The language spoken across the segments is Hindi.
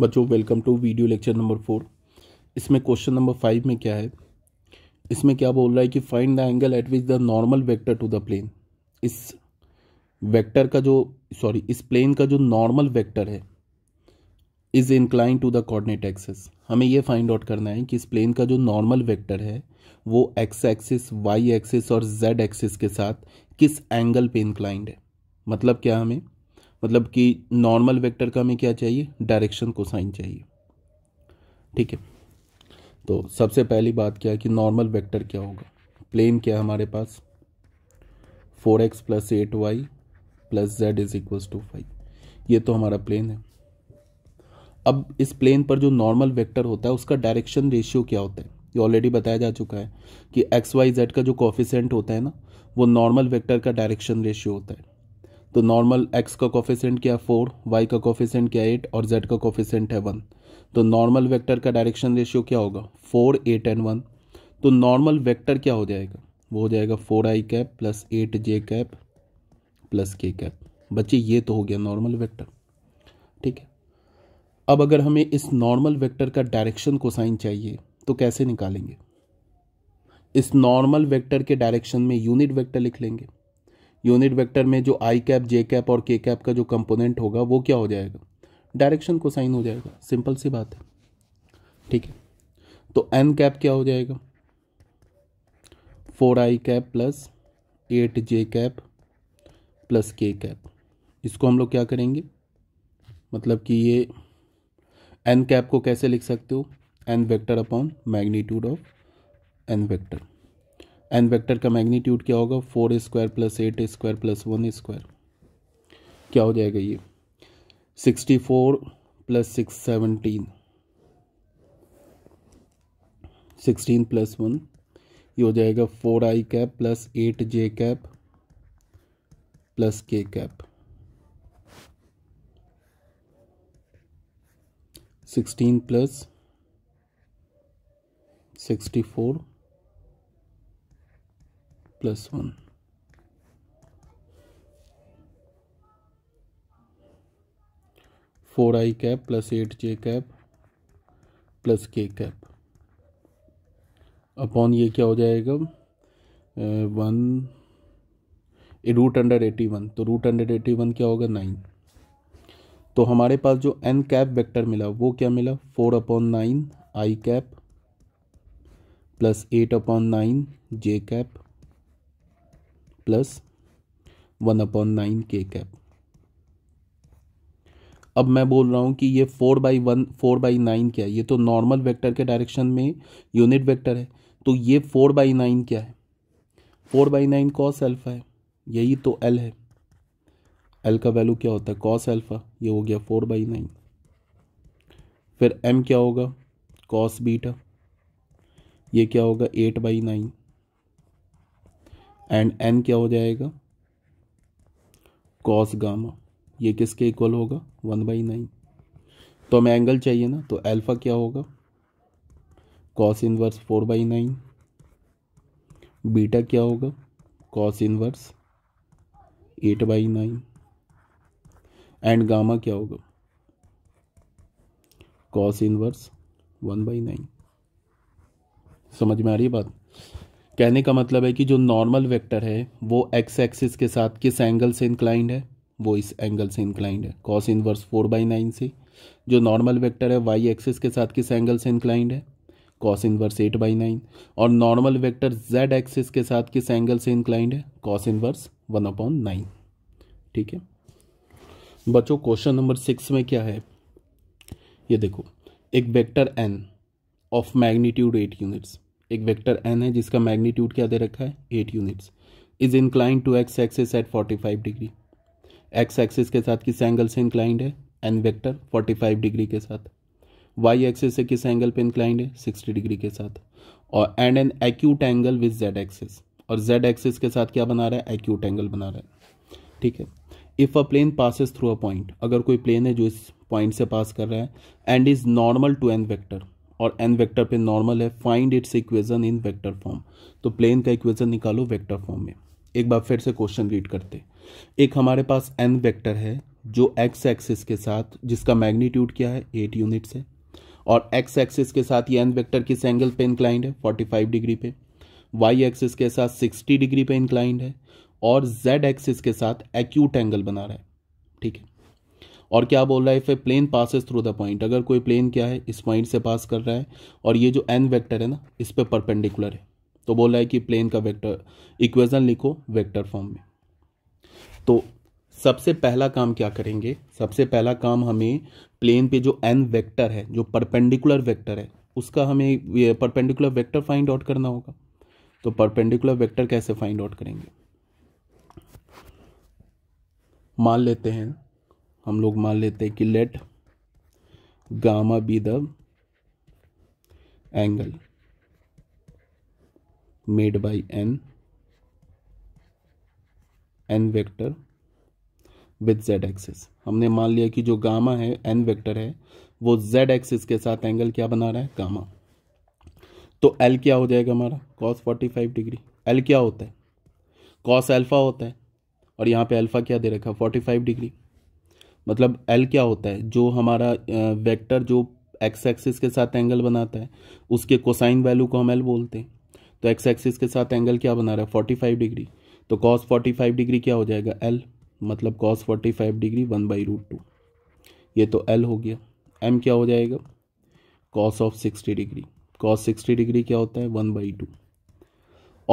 बच्चों welcome to video lecture number four इसमें क्वेश्चन नंबर फाइव में क्या है इसमें क्या बोल रहा है कि find the angle at which the normal vector to the plane इस वेक्टर का जो सॉरी इस प्लेन का जो नॉर्मल वेक्टर है is incline to the coordinate axes हमें यह फाइंड आउट करना है कि इस प्लेन का जो नॉर्मल वेक्टर है वो एक्स एक्सिस वाई एक्सिस और जेड एक्सिस के साथ किस एंगल पे इंक्लाइंड है मतलब क्या हमें मतलब कि नॉर्मल वेक्टर का हमें क्या चाहिए डायरेक्शन को साइन चाहिए ठीक है तो सबसे पहली बात क्या है कि नॉर्मल वेक्टर क्या होगा प्लेन क्या है हमारे पास four X plus eight Y plus Z is equal to five ये तो हमारा प्लेन है अब इस प्लेन पर जो नॉर्मल वेक्टर होता है उसका डायरेक्शन रेशियो क्या होता है ये ऑलरेडी बताया जा चुका है कि एक्स वाई जेड का जो कॉफिशेंट होता है ना वो नॉर्मल वेक्टर का डायरेक्शन रेशियो होता है तो नॉर्मल एक्स का कॉफिशेंट क्या फोर वाई का कॉफिशेंट क्या एट और जेड का कॉफिशेंट है वन तो नॉर्मल वेक्टर का डायरेक्शन रेशियो क्या होगा फोर एट एंड वन तो नॉर्मल वेक्टर क्या हो जाएगा वो हो जाएगा four I cap plus eight J cap plus के कैप बच्चे ये तो हो गया नॉर्मल वेक्टर ठीक है अब अगर हमें इस नॉर्मल वेक्टर का डायरेक्शन साइन चाहिए तो कैसे निकालेंगे इस नॉर्मल वेक्टर के डायरेक्शन में यूनिट वेक्टर लिख लेंगे यूनिट वेक्टर में जो आई कैप जे कैप और के कैप का जो कंपोनेंट होगा वो क्या हो जाएगा डायरेक्शन को साइन हो जाएगा सिंपल सी बात है ठीक है तो एन कैप क्या हो जाएगा four I cap plus eight J cap plus के कैप इसको हम लोग क्या करेंगे मतलब कि ये एन कैप को कैसे लिख सकते हो N vector upon magnitude of N vector N vector का मैग्नीट्यूड क्या होगा four square plus eight square plus one square क्या हो जाएगा ये sixty four plus six seventeen sixteen plus one ये हो जाएगा four I cap plus eight J cap plus के cap sixteen plus sixty four plus one four I cap plus eight J cap plus के कैप अपॉन ये क्या हो जाएगा one root under eighty one तो रूट अंडर एटी वन क्या होगा नाइन तो हमारे पास जो एन कैप वेक्टर मिला वो क्या मिला four upon nine I cap plus eight upon nine J cap plus one upon nine K cap अब मैं बोल रहा हूँ कि ये four by one four by nine क्या है ये तो नॉर्मल वेक्टर के डायरेक्शन में यूनिट वेक्टर है तो ये फोर बाई नाइन क्या है four by nine cos alpha है यही तो एल है एल का वैल्यू क्या होता है कॉस एल्फा ये हो गया फोर बाई नाइन फिर एम क्या होगा कॉस बीटा ये क्या होगा eight by nine and N क्या हो जाएगा कॉस गामा ये किसके इक्वल होगा वन बाई नाइन तो हमें एंगल चाहिए ना तो अल्फ़ा क्या होगा cos inverse four by nine beta क्या होगा cos inverse eight by nine and gamma क्या होगा cos inverse one by nine समझ में आ रही है बात कहने का मतलब है कि जो नॉर्मल वेक्टर है वो एक्स एक्सिस के साथ किस एंगल से इंक्लाइंड है वो इस एंगल से इंक्लाइंड है cos inverse four by nine से जो नॉर्मल वेक्टर है वाई एक्सिस के साथ किस एंगल से इंक्लाइंड है cos inverse eight by nine और नॉर्मल वेक्टर जेड एक्सिस के साथ किस एंगल से इंक्लाइंड है cos inverse one upon nine ठीक है बच्चों क्वेश्चन नंबर सिक्स में क्या है ये देखो एक vector N of magnitude eight units एक वेक्टर एन है जिसका मैग्नीट्यूड क्या दे रखा है eight units is inclined to X axis at forty five degree X axis के साथ किस एंगल से इंक्लाइंड है N vector forty five degree के साथ वाई एक्सिस से किस एंगल पे इंक्लाइंड है सिक्सटी डिग्री के साथ और and an acute angle with Z axis और जेड एक्सिस के साथ क्या बना रहा है एक्यूट एंगल बना रहा है ठीक है if a plane passes through a point अगर कोई प्लेन है जो इस पॉइंट से पास कर रहा है and is normal to N vector और एन वेक्टर पे नॉर्मल है find its equation in vector form तो प्लेन का इक्वेशन निकालो वेक्टर फॉर्म में एक बार फिर से क्वेश्चन रीड करते एक हमारे पास एन वेक्टर है जो एक्स एक्सिस के साथ जिसका मैग्नीट्यूड क्या है एट यूनिट्स है और एक्स एक्सिस के साथ ये एन वेक्टर किस एंगल पे इंक्लाइंड है 45 डिग्री पे वाई एक्सिस के साथ 60 डिग्री पे इंक्लाइंड है और जेड एक्सिस के साथ एक्यूट एंगल बना रहा है ठीक है और क्या बोल रहा है if a plane passes through the point अगर कोई प्लेन क्या है इस पॉइंट से पास कर रहा है और ये जो एन वेक्टर है ना इस पर परपेंडिकुलर है तो बोल रहा है कि प्लेन का वेक्टर इक्वेशन लिखो वेक्टर फॉर्म में तो सबसे पहला काम क्या करेंगे सबसे पहला काम हमें प्लेन पे जो एन वेक्टर है जो परपेंडिकुलर वेक्टर है उसका हमें परपेंडिकुलर वेक्टर फाइंड आउट करना होगा तो परपेंडिकुलर वेक्टर कैसे फाइंड आउट करेंगे मान लेते हैं हम लोग मान लेते हैं कि let gamma be the angle made by an N vector with Z axis हमने मान लिया कि जो गामा है एन वेक्टर है वो जेड एक्सिस के साथ एंगल क्या बना रहा है गामा तो एल क्या हो जाएगा हमारा cos forty five degree L क्या होता है कॉस अल्फा होता है और यहाँ पे अल्फा क्या दे रखा है फोर्टी फाइव डिग्री मतलब एल क्या होता है जो हमारा वेक्टर जो एक्स एक्सिस के साथ एंगल बनाता है उसके कोसाइन वैल्यू को हम एल बोलते हैं तो एक्स एक्सिस के साथ एंगल क्या बना रहा है फोर्टी फाइव डिग्री तो कॉस फोर्टी फाइव डिग्री क्या हो जाएगा एल मतलब cos forty five degree one by root two ये तो एल हो गया एम क्या हो जाएगा cos of sixty degree cos sixty degree क्या होता है वन बाई टू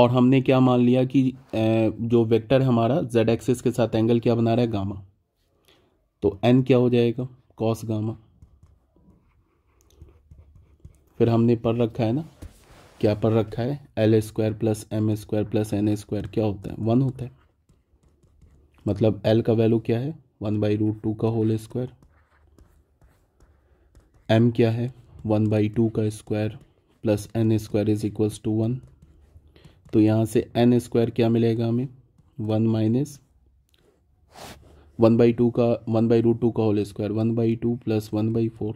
और हमने क्या मान लिया कि जो वेक्टर हमारा जेड एक्सिस के साथ एंगल क्या बना रहा है गामा तो एन क्या हो जाएगा कॉस गामा फिर हमने पढ़ रखा है ना क्या पढ़ रखा है L square plus M square plus N square क्या होता है वन होता है मतलब एल का वैल्यू क्या है वन बाई रूट टू का होल स्क्वायर एम क्या है वन बाई टू का square plus N square is equals to one तो यहाँ से एन स्क्वायर क्या मिलेगा हमें one minus one by two का वन बाई रूट टू का whole square one by two plus one by four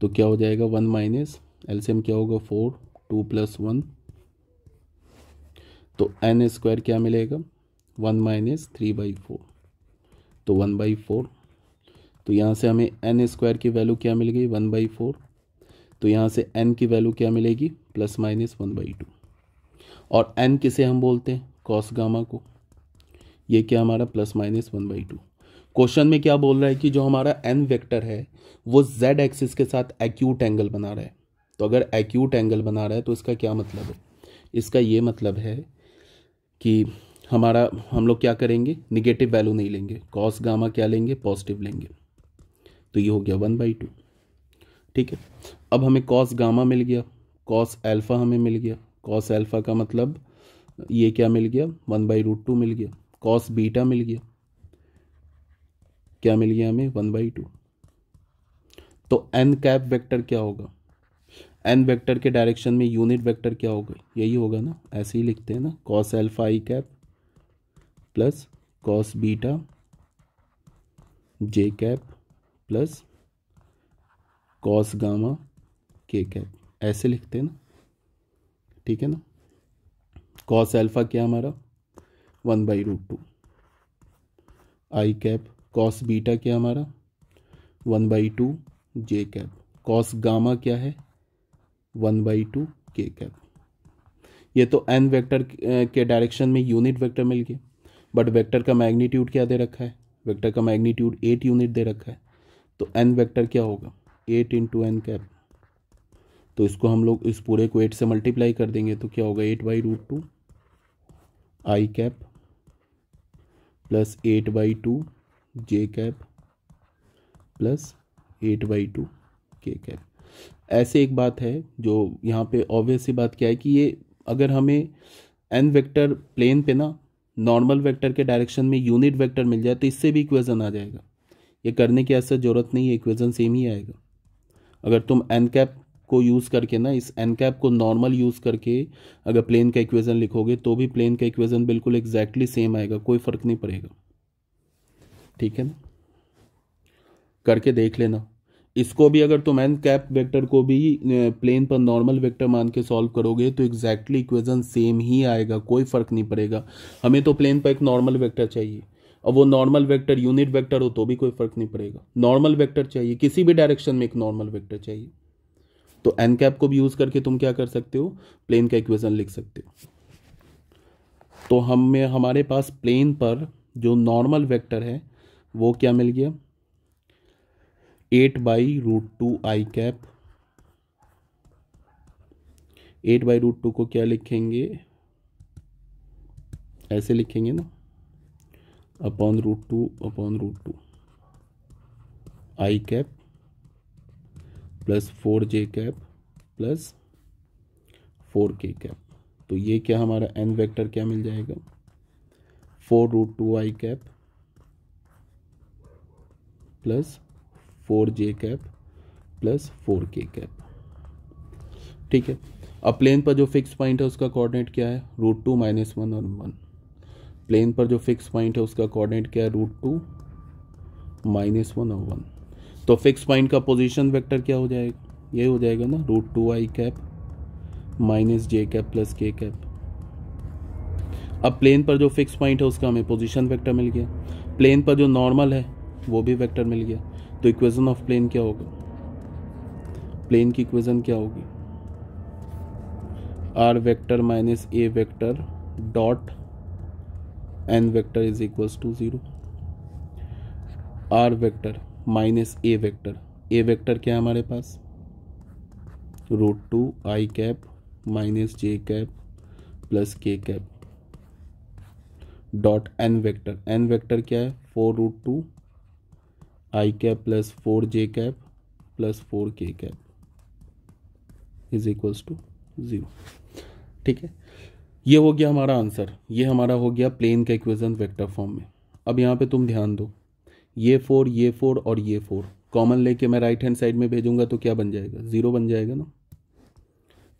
तो क्या हो जाएगा वन माइनस एल्सियम क्या होगा फोर टू प्लस वन तो एन स्क्वायर क्या मिलेगा one minus three by four तो वन बाई फोर तो यहाँ से हमें एन स्क्वायर की वैल्यू क्या मिल गई वन बाई फोर तो यहाँ से एन की वैल्यू क्या मिलेगी plus minus one by two और एन किसे हम बोलते हैं कॉस गामा को ये क्या हमारा plus minus one by two question में क्या बोल रहा है कि जो हमारा एन वेक्टर है वो जेड एक्सिस के साथ एक्यूट एंगल बना रहा है तो अगर एक्यूट एंगल बना रहा है तो इसका क्या मतलब है इसका ये मतलब है कि हमारा हम लोग क्या करेंगे निगेटिव वैल्यू नहीं लेंगे कॉस गामा क्या लेंगे पॉजिटिव लेंगे तो ये हो गया वन बाई टू ठीक है अब हमें कॉस गामा मिल गया कॉस एल्फ़ा हमें मिल गया कॉस एल्फ़ा का मतलब ये क्या मिल गया वन बाई रूट टू मिल गया कॉस बीटा मिल गया क्या मिल गया हमें वन बाई टू तो एन कैप वेक्टर क्या होगा एन वेक्टर के डायरेक्शन में यूनिट वेक्टर क्या होगा यही होगा ना ऐसे ही लिखते हैं ना cos alpha I cap plus cos beta J cap plus cos gamma K cap ऐसे लिखते हैं ना ठीक है ना कॉस एल्फा क्या हमारा one by root two I cap cos beta क्या हमारा one by two J cap cos gamma क्या है वन बाई टू के कैप ये तो एन वेक्टर के डायरेक्शन में यूनिट वेक्टर मिल गया बट वेक्टर का मैग्नीट्यूड क्या दे रखा है वेक्टर का मैग्नीट्यूड एट यूनिट दे रखा है तो एन वेक्टर क्या होगा एट इंटू एन कैप तो इसको हम लोग इस पूरे को एट से मल्टीप्लाई कर देंगे तो क्या होगा eight by root two I cap plus eight by two J cap plus eight by two के कैप ऐसे एक बात है जो यहाँ पे ऑब्वियस सी बात क्या है कि ये अगर हमें एन वेक्टर प्लेन पे ना नॉर्मल वेक्टर के डायरेक्शन में यूनिट वेक्टर मिल जाए तो इससे भी इक्वेजन आ जाएगा ये करने की ऐसा ज़रूरत नहीं है इक्वेजन सेम ही आएगा अगर तुम एन कैप को यूज़ करके ना इस एन कैप को नॉर्मल यूज़ करके अगर प्लेन का इक्वेज़न लिखोगे तो भी प्लेन का इक्वेज़न बिल्कुल एग्जैक्टली सेम आएगा कोई फ़र्क नहीं पड़ेगा ठीक है ना करके देख लेना इसको भी अगर तुम एन कैप वेक्टर को भी प्लेन पर नॉर्मल वेक्टर मान के सॉल्व करोगे तो एग्जैक्टली इक्वेशन सेम ही आएगा कोई फ़र्क नहीं पड़ेगा हमें तो प्लेन पर एक नॉर्मल वेक्टर चाहिए और वो नॉर्मल वेक्टर यूनिट वेक्टर हो तो भी कोई फ़र्क नहीं पड़ेगा नॉर्मल वेक्टर चाहिए किसी भी डायरेक्शन में एक नॉर्मल वेक्टर चाहिए तो एन कैप को भी यूज़ करके तुम क्या कर सकते हो प्लेन का इक्वेशन लिख सकते हो तो हमें हमारे पास प्लेन पर जो नॉर्मल वेक्टर है वो क्या मिल गया eight by root two I cap eight by root two को क्या लिखेंगे ऐसे लिखेंगे ना upon root two upon root two आई कैप प्लस फोर जे कैप प्लस फोर के कैप तो ये क्या हमारा एन वेक्टर क्या मिल जाएगा फोर रूट टू आई कैप प्लस फोर जे कैप प्लस फोर के कैप ठीक है अब प्लेन पर जो फिक्स पॉइंट है उसका कोऑर्डिनेट क्या है रूट टू माइनस वन और वन प्लेन पर जो फिक्स पॉइंट है उसका कोऑर्डिनेट क्या है रूट टू माइनस वन और वन तो फिक्स पॉइंट का पोजीशन वेक्टर क्या हो जाएगा ये हो जाएगा ना रूट टू आई कैप माइनस जे कैप प्लस के कैप अब प्लेन पर जो फिक्स पॉइंट है उसका हमें पोजीशन वेक्टर मिल गया प्लेन पर जो नॉर्मल है वो भी वेक्टर मिल गया तो इक्वेशन ऑफ प्लेन क्या होगा प्लेन की इक्वेशन क्या होगी r vector minus a vector dot n vector is equals to zero r vector minus a vector a vector क्या है हमारे पास रूट टू आई कैप माइनस जे कैप प्लस के cap dot n vector N vector क्या है फोर रूट टू आई कैप प्लस फोर जे कैप प्लस फोर के cap is equals to zero ठीक है ये हो गया हमारा आंसर ये हमारा हो गया प्लेन का इक्वेशन वेक्टर फॉर्म में अब यहाँ पे तुम ध्यान दो ये फोर ये फोर और ये फोर कॉमन लेके मैं राइट हैंड साइड में भेजूंगा तो क्या बन जाएगा ज़ीरो बन जाएगा ना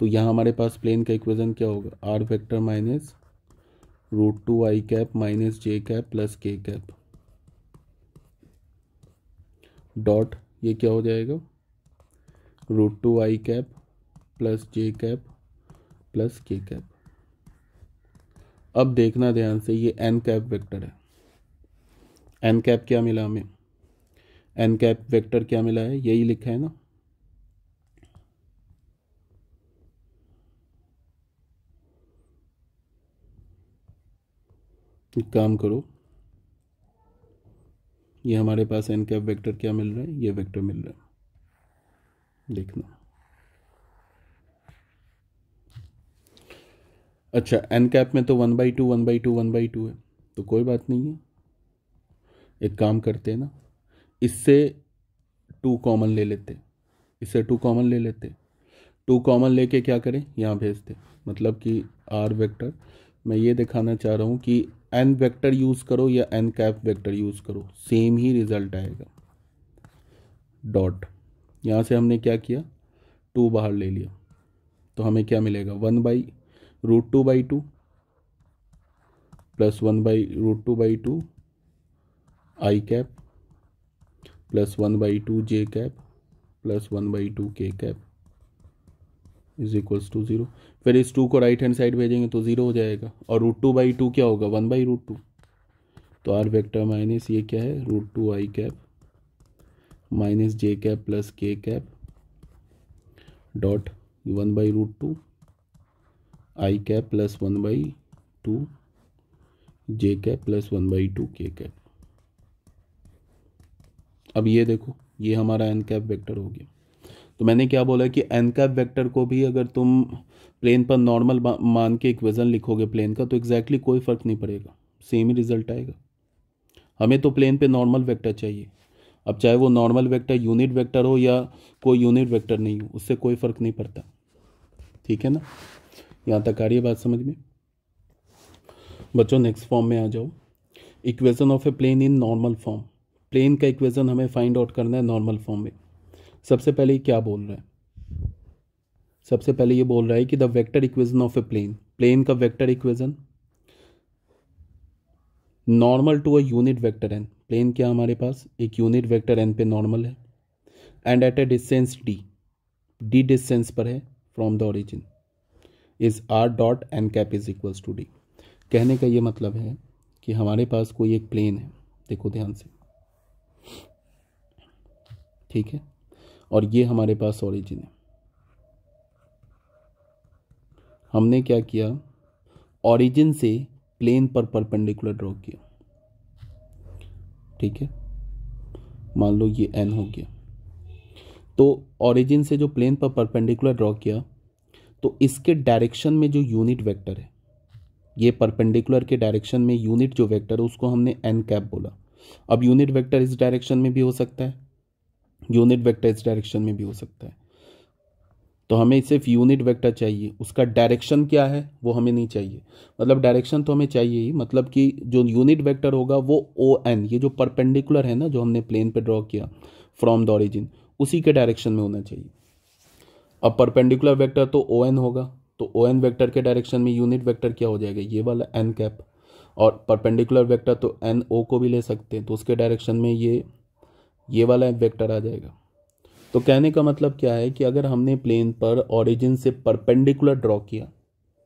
तो यहाँ हमारे पास प्लेन का इक्वेशन क्या होगा r vector minus root two आई कैप माइनस जे कैप प्लस के कैप डॉट ये क्या हो जाएगा रूट टू आई cap plus j cap plus के कैप अब देखना ध्यान से ये एन कैप वेक्टर है एन कैप क्या मिला हमें एन कैप वेक्टर क्या मिला है यही लिखा है ना एक काम करो ये हमारे पास एन कैप वेक्टर क्या मिल रहा है ये वेक्टर मिल रहा है देखना अच्छा एन कैप में तो one by two one by two one by two है तो कोई बात नहीं है एक काम करते हैं ना इससे टू कॉमन ले लेते इससे टू कॉमन ले लेते टू कॉमन लेके क्या करें यहाँ भेजते मतलब कि आर वेक्टर मैं ये दिखाना चाह रहा हूँ कि एन वेक्टर यूज़ करो या एन कैप वेक्टर यूज़ करो सेम ही रिजल्ट आएगा डॉट यहाँ से हमने क्या किया टू बाहर ले लिया तो हमें क्या मिलेगा one by root two by two plus one by root two by two I cap plus one by two J cap plus one by two के cap is equals to zero फिर इस टू को राइट हैंड साइड भेजेंगे तो ज़ीरो हो जाएगा और रूट टू बाई टू क्या होगा वन बाई रूट टू तो आर वेक्टर माइनस ये क्या है रूट टू आई कैप माइनस जे कैप प्लस के cap dot one by root two I cap plus one by two J cap plus one by two के कैप अब ये देखो ये हमारा एन कैप वैक्टर हो गया तो मैंने क्या बोला कि एन कैप वैक्टर को भी अगर तुम प्लेन पर नॉर्मल मान के इक्वेशन लिखोगे प्लेन का तो एग्जैक्टली exactly कोई फ़र्क नहीं पड़ेगा सेम ही रिजल्ट आएगा हमें तो प्लेन पे नॉर्मल वेक्टर चाहिए अब चाहे वो नॉर्मल वेक्टर यूनिट वेक्टर हो या कोई यूनिट वेक्टर नहीं हो उससे कोई फ़र्क नहीं पड़ता ठीक है ना यहाँ तक आ रही है बात समझ में बच्चों नेक्स्ट फॉर्म में आ जाओ equation of a plane in normal form plane का इक्वेशन हमें फाइंड आउट करना है नॉर्मल फॉर्म में सबसे पहले क्या बोल रहा है सबसे पहले ये बोल रहा है कि the vector equation of a plane plane का vector equation normal to a unit vector n plane क्या हमारे पास एक यूनिट वेक्टर एन पे नॉर्मल है and at a distance d d distance पर है from the origin is r dot n cap is equals to d कहने का ये मतलब है कि हमारे पास कोई एक प्लेन है देखो ध्यान से ठीक है और ये हमारे पास ऑरिजिन है हमने क्या किया ऑरिजिन से प्लेन पर परपेंडिकुलर ड्रॉ किया ठीक है मान लो ये एन हो गया तो ओरिजिन से जो प्लेन पर परपेंडिकुलर ड्रॉ किया तो इसके डायरेक्शन में जो यूनिट वेक्टर है ये परपेंडिकुलर के डायरेक्शन में यूनिट जो वेक्टर है उसको हमने एन कैप बोला अब यूनिट वेक्टर इस डायरेक्शन में भी हो सकता है यूनिट वेक्टर इस डायरेक्शन में भी हो सकता है तो हमें सिर्फ यूनिट वेक्टर चाहिए उसका डायरेक्शन क्या है वो हमें नहीं चाहिए मतलब डायरेक्शन तो हमें चाहिए ही मतलब कि जो यूनिट वेक्टर होगा वो ओ एन ये जो परपेंडिकुलर है ना जो हमने प्लेन पे ड्रॉ किया फ्रॉम द ऑरिजिन उसी के डायरेक्शन में होना चाहिए अब परपेंडिकुलर वेक्टर तो ओ एन होगा तो ओ एन वैक्टर के डायरेक्शन में यूनिट वैक्टर क्या हो जाएगा ये वाला एन कैप और परपेंडिकुलर वैक्टर तो एन ओ को भी ले सकते हैं तो उसके डायरेक्शन में ये ये वाला वेक्टर आ जाएगा तो कहने का मतलब क्या है कि अगर हमने प्लेन पर ऑरिजिन से परपेंडिकुलर ड्रॉ किया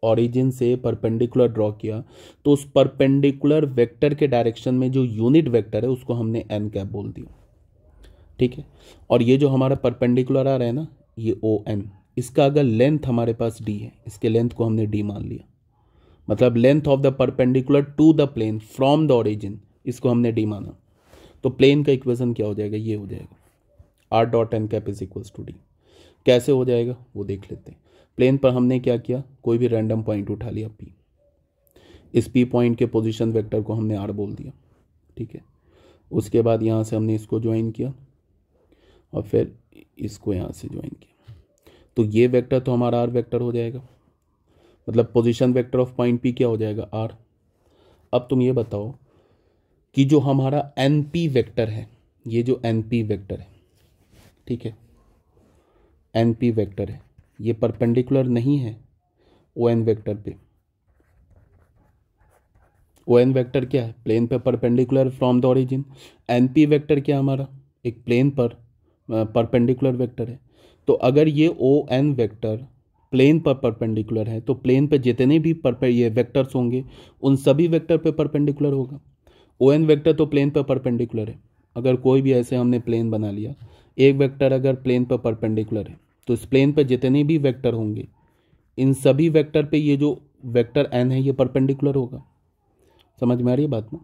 ऑरिजिन से परपेंडिकुलर ड्रॉ किया तो उस परपेंडिकुलर वेक्टर के डायरेक्शन में जो यूनिट वेक्टर है उसको हमने एन कैप बोल दिया ठीक है और ये जो हमारा परपेंडिकुलर आ रहा है ना ये ओ एन इसका अगर लेंथ हमारे पास डी है इसके लेंथ को हमने डी मान लिया मतलब length of the perpendicular to the plane from the origin इसको हमने डी माना तो प्लेन का इक्वेशन क्या हो जाएगा ये हो जाएगा r dot n cap is equals to d कैसे हो जाएगा वो देख लेते हैं प्लेन पर हमने क्या किया कोई भी रैंडम पॉइंट उठा लिया पी इस पी पॉइंट के पोजिशन वैक्टर को हमने आर बोल दिया ठीक है उसके बाद यहाँ से हमने इसको ज्वाइन किया और फिर इसको यहाँ से ज्वाइन किया तो ये वेक्टर तो हमारा आर वेक्टर हो जाएगा मतलब position vector of point P क्या हो जाएगा आर अब तुम ये बताओ कि जो हमारा एन पी वैक्टर है ये जो एन पी वैक्टर है ठीक है एन पी वैक्टर है ये परपेंडिकुलर नहीं है ओ एन वैक्टर पे ओ एन वैक्टर क्या है प्लेन पे perpendicular from the origin N P vector क्या हमारा एक प्लेन पर परपेंडिकुलर वेक्टर है तो अगर ये ओ एन वेक्टर प्लेन पर परपेंडिकुलर है तो प्लेन पे जितने भी ये वेक्टर्स होंगे उन सभी वेक्टर पे परपेंडिकुलर होगा ओ एन वैक्टर तो प्लेन पर परपेंडिकुलर है अगर कोई भी ऐसे हमने प्लेन बना लिया एक वेक्टर अगर प्लेन पर परपेंडिकुलर है तो इस प्लेन पर जितने भी वेक्टर होंगे इन सभी वेक्टर पे ये जो वेक्टर एन है ये परपेंडिकुलर होगा समझ में आ रही है बात ना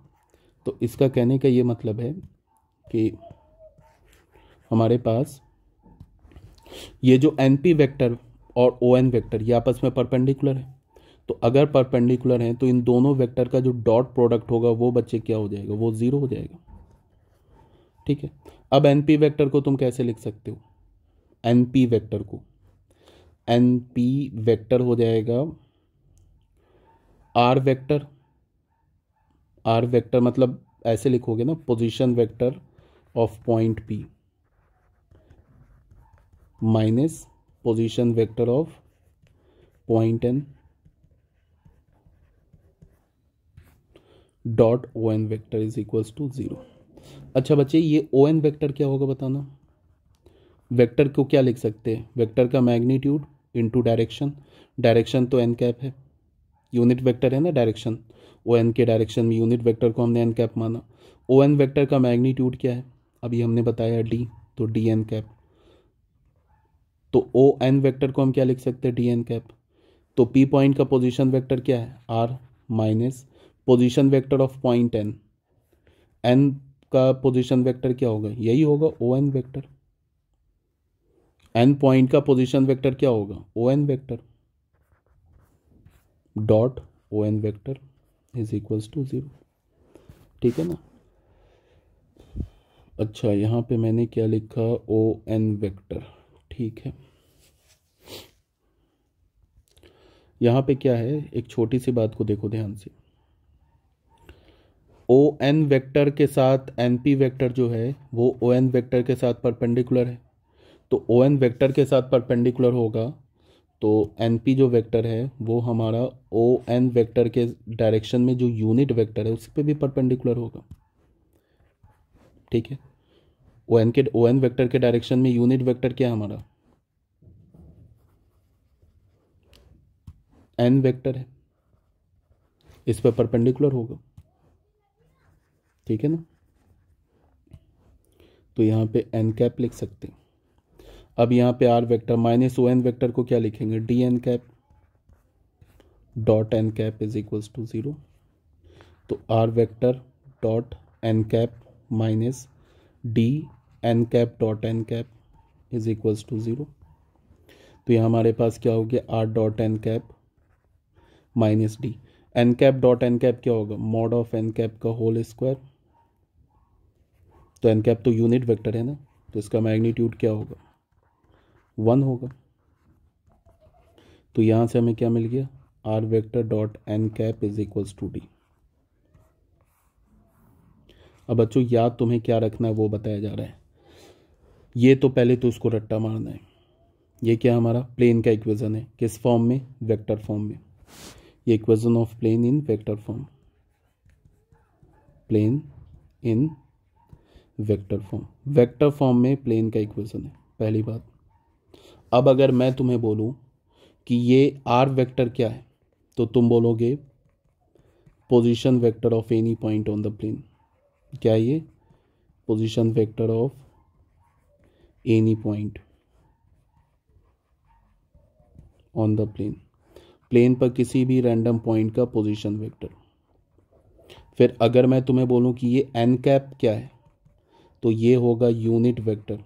तो इसका कहने का ये मतलब है कि हमारे पास ये जो एन पी वैक्टर और ओ एन वैक्टर ये आपस में परपेंडिकुलर है तो अगर परपेंडिकुलर हैं तो इन दोनों वेक्टर का जो डॉट प्रोडक्ट होगा वो बच्चे क्या हो जाएगा वो ज़ीरो हो जाएगा ठीक है अब एन पी वैक्टर को तुम कैसे लिख सकते हो एन पी वैक्टर को एन पी वैक्टर हो जाएगा आर वेक्टर आर वैक्टर मतलब ऐसे लिखोगे ना position vector of point P minus position vector of point N dot O N vector is equals to zero अच्छा बच्चे ये ओ एन वैक्टर क्या होगा बताना वेक्टर को क्या लिख सकते हैं वेक्टर का मैग्नीट्यूड इनटू डायरेक्शन डायरेक्शन तो एन कैप है यूनिट वेक्टर है ना डायरेक्शन ओ एन के डायरेक्शन में यूनिट वेक्टर को हमने एन कैप माना ओ एन वेक्टर का मैग्नीट्यूड क्या है अभी हमने बताया डी तो डी एन कैप तो ओ एन वेक्टर को हम क्या लिख सकते हैं डी एन कैप तो पी पॉइंट का पोजिशन वेक्टर क्या है r minus position vector of point N N का पोजीशन वेक्टर क्या होगा यही होगा O N vector N point का पोजीशन वेक्टर क्या होगा O N vector dot O N vector is equals to zero ठीक है ना अच्छा यहाँ पे मैंने क्या लिखा ओ एन वेक्टर ठीक है यहाँ पे क्या है एक छोटी सी बात को देखो ध्यान से ओ एन वैक्टर के साथ एन पी वैक्टर जो है वो ओ एन वैक्टर के साथ परपेंडिकुलर है तो ओ एन वैक्टर के साथ परपेंडिकुलर होगा तो एन पी जो वैक्टर है वो हमारा ओ एन वैक्टर के डायरेक्शन में जो यूनिट वैक्टर है उस पर भी परपेंडिकुलर होगा ठीक है ओ एन के ओ एन वैक्टर के डायरेक्शन में यूनिट वैक्टर क्या है हमारा एन वैक्टर है इस पर परपेंडिकुलर होगा ठीक है ना तो यहाँ पे एन कैप लिख सकते हैं अब यहाँ पे r vector minus O N vector को क्या लिखेंगे d n cap dot n cap is equals to zero तो r vector dot n cap minus d n cap dot n cap is equals to zero तो यहाँ हमारे पास क्या हो गया r dot n cap minus d n cap dot n cap क्या होगा मॉड ऑफ एन कैप का होल स्क्वायर तो एन कैप तो यूनिट वेक्टर है ना तो इसका मैग्नीट्यूड क्या होगा वन होगा तो यहाँ से हमें क्या मिल गया r vector dot n cap is equals to d अब बच्चों याद तुम्हें क्या रखना है वो बताया जा रहा है ये तो पहले तो उसको रट्टा मारना है ये क्या हमारा प्लेन का इक्वेशन है किस फॉर्म में वेक्टर फॉर्म में ये equation of plane in vector form plane in vector form vector form में प्लेन का इक्वेशन है पहली बात अब अगर मैं तुम्हें बोलूं कि ये आर वेक्टर क्या है तो तुम बोलोगे position vector of any point on the plane क्या ये position vector of any point on the plane plane पर किसी भी रैंडम पॉइंट का पोजीशन वेक्टर फिर अगर मैं तुम्हें बोलूं कि ये एन कैप क्या है तो ये होगा unit vector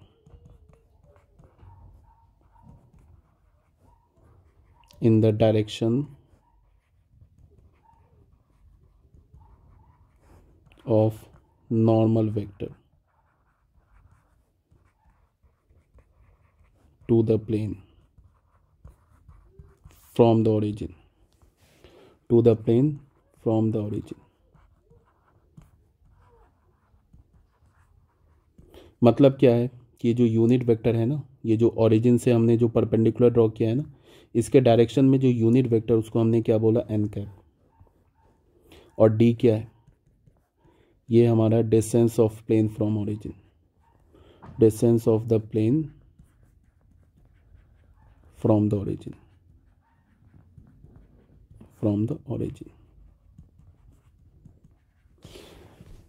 in the direction of normal vector to the plane from the origin to the plane from the origin मतलब क्या है कि ये जो यूनिट वेक्टर है ना ये जो ओरिजिन से हमने जो परपेंडिकुलर ड्रॉ किया है ना इसके डायरेक्शन में जो यूनिट वेक्टर उसको हमने क्या बोला एन कैप और डी क्या है ये हमारा distance of plane from origin distance of the plane from the origin from the origin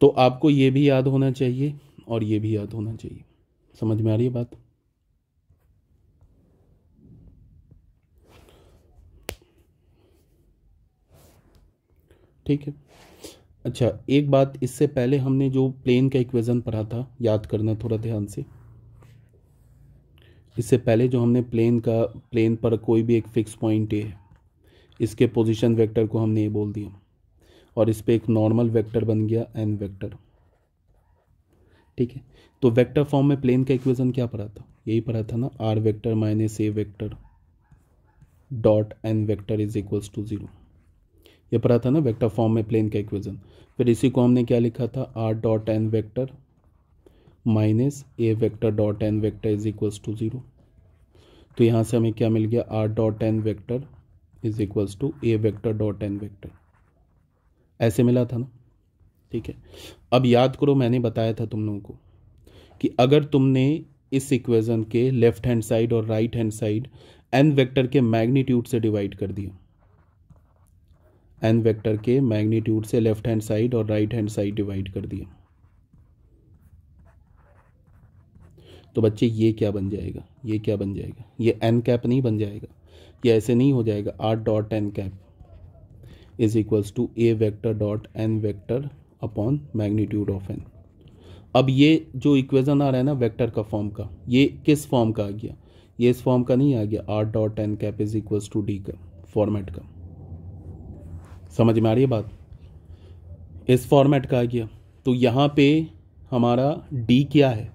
तो आपको ये भी याद होना चाहिए और ये भी याद होना चाहिए समझ में आ रही है बात ठीक है अच्छा एक बात इससे पहले हमने जो प्लेन का इक्वेशन पढ़ा था याद करना थोड़ा ध्यान से इससे पहले जो हमने प्लेन का प्लेन पर कोई भी एक फिक्स पॉइंट ए है इसके पोजीशन वेक्टर को हमने ये बोल दिया और इस पर एक नॉर्मल वेक्टर बन गया एन वेक्टर ठीक है तो वेक्टर फॉर्म में प्लेन का इक्वेशन क्या पढ़ा था यही पढ़ा था ना r vector minus a vector dot n vector is equals to zero ये पढ़ा था ना वेक्टर फॉर्म में प्लेन का इक्वेशन फिर इसी को हमने क्या लिखा था r dot n vector minus a vector dot n vector is equals to zero तो यहाँ से हमें क्या मिल गया r dot n vector is equals to a vector dot n vector ऐसे मिला था ना ठीक है अब याद करो मैंने बताया था तुम लोगों को कि अगर तुमने इस इक्वेशन के लेफ्ट हैंड साइड और right hand side n vector के मैग्नीट्यूड से डिवाइड कर दिया एन वेक्टर के मैग्नीट्यूड से लेफ्ट हैंड साइड और राइट हैंड साइड डिवाइड कर दिया तो बच्चे ये क्या बन जाएगा ये क्या बन जाएगा ये एन कैप नहीं बन जाएगा ये ऐसे नहीं हो जाएगा r dot n cap is equals to a vector dot n vector upon magnitude of n अब ये जो इक्वेशन आ रहा है ना वेक्टर का फॉर्म का ये किस फॉर्म का आ गया ये इस फॉर्म का नहीं आ गया r dot n cap is equal to d का फॉर्मेट का समझ में आ रही है बात इस फॉर्मेट का आ गया तो यहाँ पे हमारा डी क्या है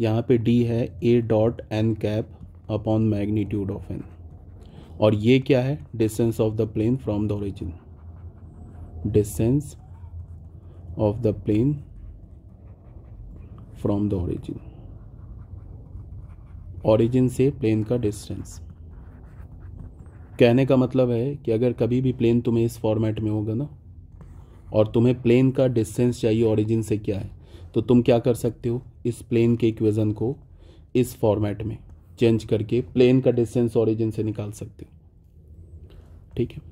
यहाँ पे डी है a dot n cap upon magnitude of n और ये क्या है distance of the plane from the origin distance of the plane from the origin origin से plane का distance कहने का मतलब है कि अगर कभी भी प्लेन तुम्हें इस फॉर्मेट में होगा ना और तुम्हें प्लेन का डिस्टेंस चाहिए ओरिजिन से क्या है तो तुम क्या कर सकते हो इस प्लेन के इक्वेशन को इस फॉर्मेट में चेंज करके प्लेन का डिस्टेंस ओरिजिन से निकाल सकते हो ठीक है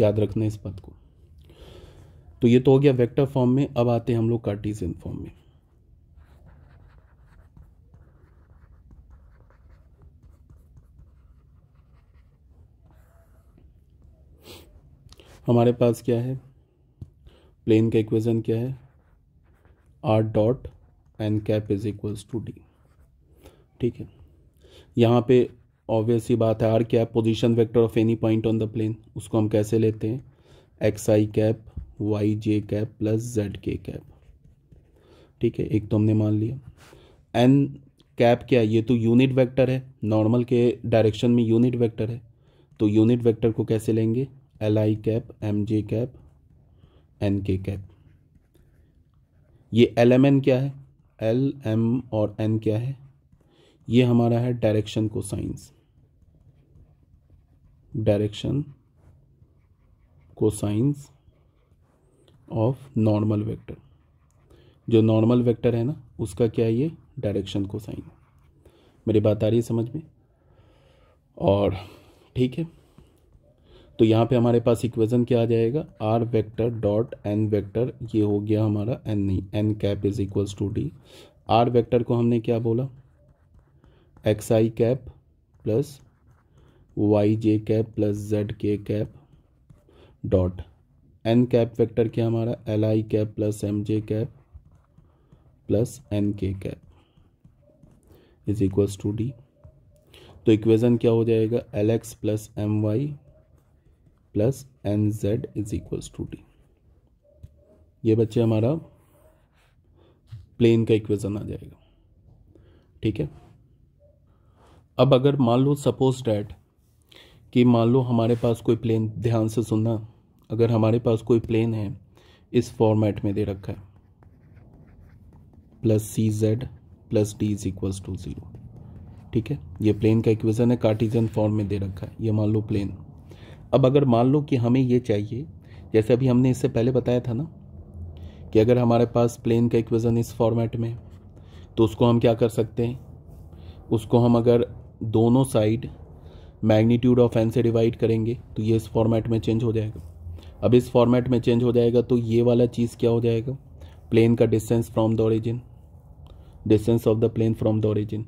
याद रखना इस बात को तो ये तो हो गया वेक्टर फॉर्म में अब आते हैं हम लोग कार्टीजन फॉर्म में हमारे पास क्या है प्लेन का इक्वेशन क्या है r dot n cap is equals to d ठीक है यहाँ पे ऑब्वियस ही बात है r cap position vector of any point on the plane उसको हम कैसे लेते हैं x i cap y j cap plus z k cap ठीक है एक तो हमने मान लिया एन कैप क्या है ये तो यूनिट वेक्टर है नॉर्मल के डायरेक्शन में यूनिट वेक्टर है तो यूनिट वेक्टर को कैसे लेंगे l i cap m j cap n k cap ये एल एम एन क्या है एल एम और एन क्या है ये हमारा है direction cosines direction cosines of normal vector जो नॉर्मल वेक्टर है ना उसका क्या है ये डायरेक्शन को साइन मेरी बात आ रही है समझ में और ठीक है तो यहाँ पे हमारे पास इक्वेशन क्या आ जाएगा r vector dot n vector ये हो गया हमारा एन नहीं n cap is equal to d r vector को हमने क्या बोला x i cap plus y j cap plus z k cap dot n cap vector क्या हमारा l i cap plus m j cap plus n k cap is equals to d तो इक्वेशन क्या हो जाएगा l x plus m y plus n z is equals to d ये बच्चे हमारा प्लेन का इक्वेशन आ जाएगा ठीक है अब अगर मान लो सपोज डैट कि मान लो हमारे पास कोई प्लेन ध्यान से सुनना अगर हमारे पास कोई प्लेन है इस फॉर्मेट में दे रखा है plus c z plus d is equals to zero ठीक है ये प्लेन का इक्वेशन है कार्टिजन फॉर्म में दे रखा है ये मान लो प्लेन अब अगर मान लो कि हमें ये चाहिए जैसे अभी हमने इससे पहले बताया था ना कि अगर हमारे पास प्लेन का इक्वेशन इस फॉर्मेट में तो उसको हम क्या कर सकते हैं उसको हम अगर दोनों साइड मैग्नीट्यूड ऑफ एन से डिवाइड करेंगे तो ये इस फॉर्मेट में चेंज हो जाएगा अब इस फॉर्मेट में चेंज हो जाएगा तो ये वाला चीज़ क्या हो जाएगा प्लेन का distance from the origin distance of the plane from the origin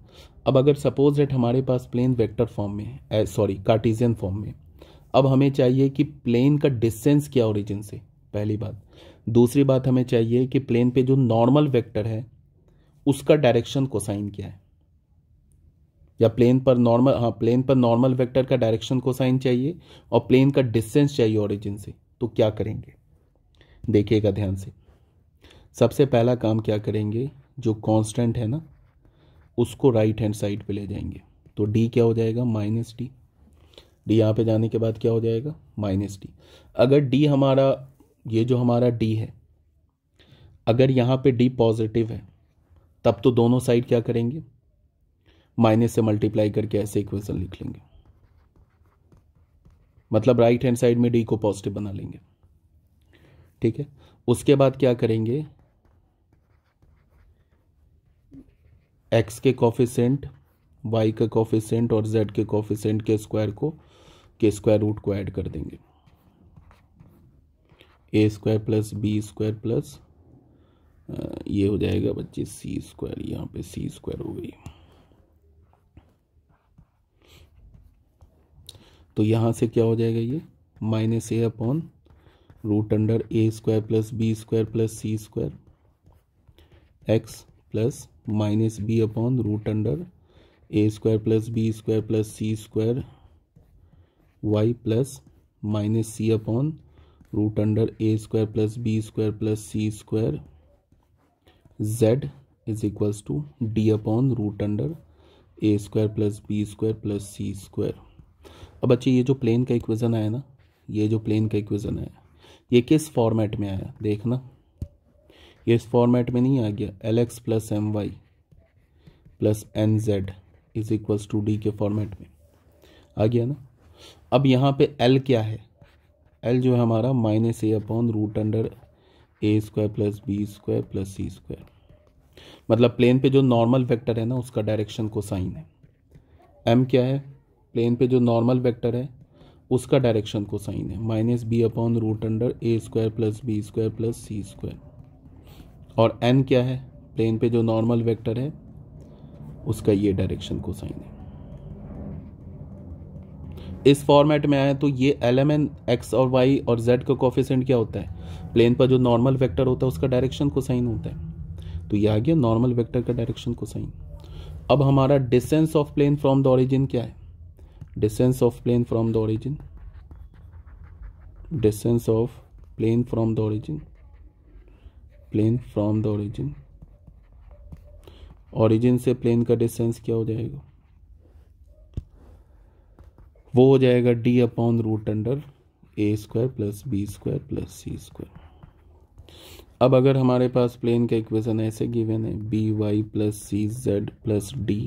अब अगर सपोज डेट हमारे पास प्लेन वेक्टर फॉर्म में सॉरी कार्टिजियन फॉर्म में अब हमें चाहिए कि प्लेन का डिस्टेंस क्या ओरिजिन से पहली बात दूसरी बात हमें चाहिए कि प्लेन पे जो नॉर्मल वेक्टर है उसका डायरेक्शन कोसाइन क्या है या प्लेन पर नॉर्मल हाँ प्लेन पर नॉर्मल वेक्टर का डायरेक्शन कोसाइन चाहिए और प्लेन का डिस्टेंस चाहिए ओरिजिन से तो क्या करेंगे देखिएगा ध्यान से सबसे पहला काम क्या करेंगे जो कांस्टेंट है ना उसको राइट हैंड साइड पे ले जाएंगे तो डी क्या हो जाएगा माइनस डी डी यहाँ पे जाने के बाद क्या हो जाएगा माइनस डी अगर डी हमारा ये जो हमारा डी है अगर यहाँ पे डी पॉजिटिव है तब तो दोनों साइड क्या करेंगे माइनस से मल्टीप्लाई करके ऐसे इक्वेशन लिख लेंगे मतलब राइट हैंड साइड में डी को पॉजिटिव बना लेंगे ठीक है उसके बाद क्या करेंगे एक्स के कॉफिसेंट वाई का कॉफिसेंट और जेड के कॉफिसेंट के स्क्वायर को के स्क्वायर रूट को ऐड कर देंगे a square plus b square plus ये हो जाएगा बच्चे सी स्क्वायर यहाँ पे सी स्क्वायर हो गई तो यहाँ से क्या हो जाएगा ये minus a upon root under a square plus b square plus c square x plus minus b upon root under a square plus b square plus c square y plus minus c upon root under a square plus b square plus c square z is equals to d upon root under a square plus b square plus c square अब बच्चे अच्छा, ये जो प्लेन का इक्वेज़न आया ना ये जो प्लेन का इक्वेज़न है ये किस फॉर्मेट में आया देखना ये इस फॉर्मेट में नहीं आ गया l x plus m y plus n z is equals to d के फॉर्मेट में आ गया ना अब यहाँ पे एल क्या है एल जो है हमारा minus a upon root under a square plus b square plus c square मतलब प्लेन पे जो नॉर्मल वेक्टर है ना उसका डायरेक्शन को साइन है एम क्या है प्लेन पे जो नॉर्मल वेक्टर है उसका डायरेक्शन को साइन है minus b upon root under a square plus b square plus c square और एन क्या है प्लेन पे जो नॉर्मल वेक्टर है उसका ये डायरेक्शन को साइन है इस फॉर्मेट में आए तो ये एल एम एन एक्स और वाई और जेड का कॉफिशेंट क्या होता है प्लेन पर जो नॉर्मल वेक्टर होता है उसका डायरेक्शन को साइन होता है तो ये आ गया नॉर्मल वेक्टर का डायरेक्शन को साइन अब हमारा distance of plane from the origin क्या है distance of plane from the origin distance of plane from the origin plane from the origin origin से plane का distance क्या हो जाएगा वो हो जाएगा d upon root under a square plus b square plus c square अब अगर हमारे पास प्लेन का इक्वेशन ऐसे गिवन है b y plus c z plus d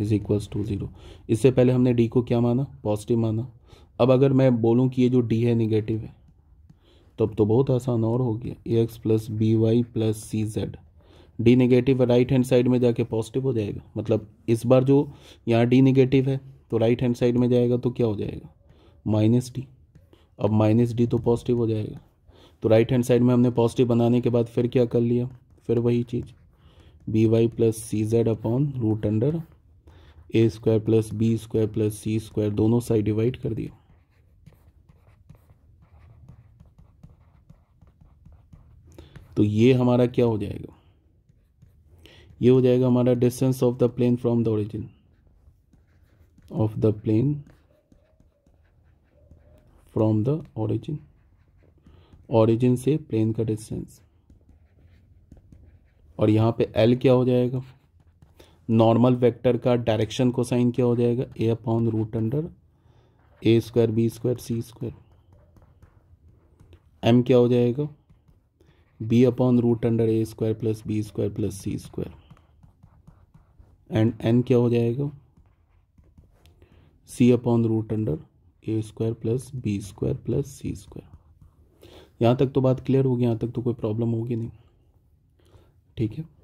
is equals to zero इससे पहले हमने डी को क्या माना पॉजिटिव माना अब अगर मैं बोलूँ कि ये जो डी है निगेटिव है तब तो बहुत आसान और हो गया a x plus b y plus c z d negative right hand side में जाके पॉजिटिव हो जाएगा मतलब इस बार जो यहाँ डी निगेटिव है तो राइट हैंड साइड में जाएगा तो क्या हो जाएगा माइनस डी अब माइनस डी तो पॉजिटिव हो जाएगा तो राइट हैंड साइड में हमने पॉजिटिव बनाने के बाद फिर क्या कर लिया फिर वही चीज़ b y plus c z upon root under a square plus b square plus c square दोनों साइड डिवाइड कर दिया तो ये हमारा क्या हो जाएगा ये हो जाएगा हमारा distance of the plane from the origin of the plane from the origin origin से प्लेन का डिस्टेंस और यहां पे एल क्या हो जाएगा नॉर्मल वेक्टर का डायरेक्शन को साइन क्या हो जाएगा a upon root under a square b square c square M क्या हो जाएगा b upon root under a square plus b square plus c square and N क्या हो जाएगा सी upon root under a square plus b square plus c square यहाँ तक तो बात क्लियर होगी यहाँ तक तो कोई प्रॉब्लम होगी नहीं ठीक है